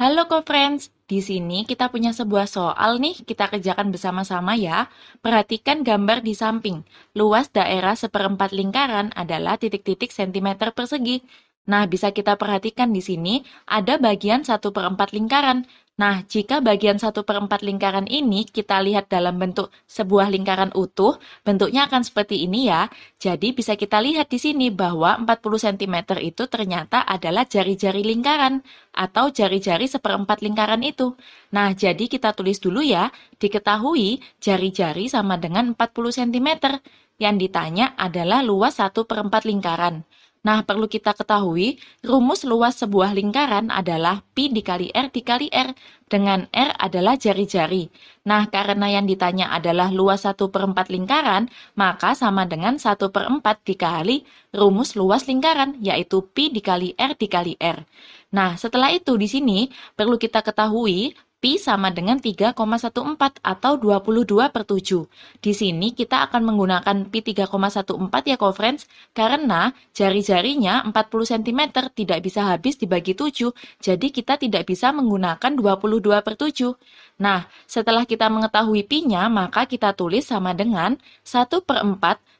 Halo co-friends, di sini kita punya sebuah soal nih, kita kerjakan bersama-sama ya. Perhatikan gambar di samping. Luas daerah seperempat lingkaran adalah titik-titik sentimeter persegi. Nah, bisa kita perhatikan di sini, ada bagian satu per 4 lingkaran. Nah, jika bagian 1 per 4 lingkaran ini kita lihat dalam bentuk sebuah lingkaran utuh, bentuknya akan seperti ini ya. Jadi bisa kita lihat di sini bahwa 40 cm itu ternyata adalah jari-jari lingkaran atau jari-jari seperempat lingkaran itu. Nah, jadi kita tulis dulu ya, diketahui jari-jari sama dengan 40 cm. Yang ditanya adalah luas 1 per 4 lingkaran. Nah, perlu kita ketahui, rumus luas sebuah lingkaran adalah Pi dikali R dikali R, dengan R adalah jari-jari. Nah, karena yang ditanya adalah luas 1 per 4 lingkaran, maka sama dengan 1 per 4 dikali rumus luas lingkaran, yaitu Pi dikali R dikali R. Nah, setelah itu di sini perlu kita ketahui pi sama dengan 3,14 atau 22 per 7. Di sini kita akan menggunakan pi 3,14 ya friends, karena jari-jarinya 40 cm tidak bisa habis dibagi 7, jadi kita tidak bisa menggunakan 22 per 7. Nah, setelah kita mengetahui pi-nya, maka kita tulis sama dengan 1 per 4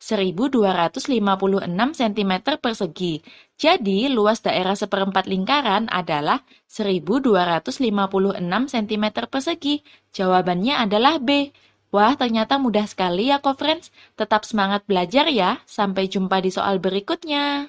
1256 cm persegi. Jadi, luas daerah seperempat lingkaran adalah 1256 cm persegi. Jawabannya adalah B. Wah, ternyata mudah sekali ya, co-friends. Tetap semangat belajar ya. Sampai jumpa di soal berikutnya.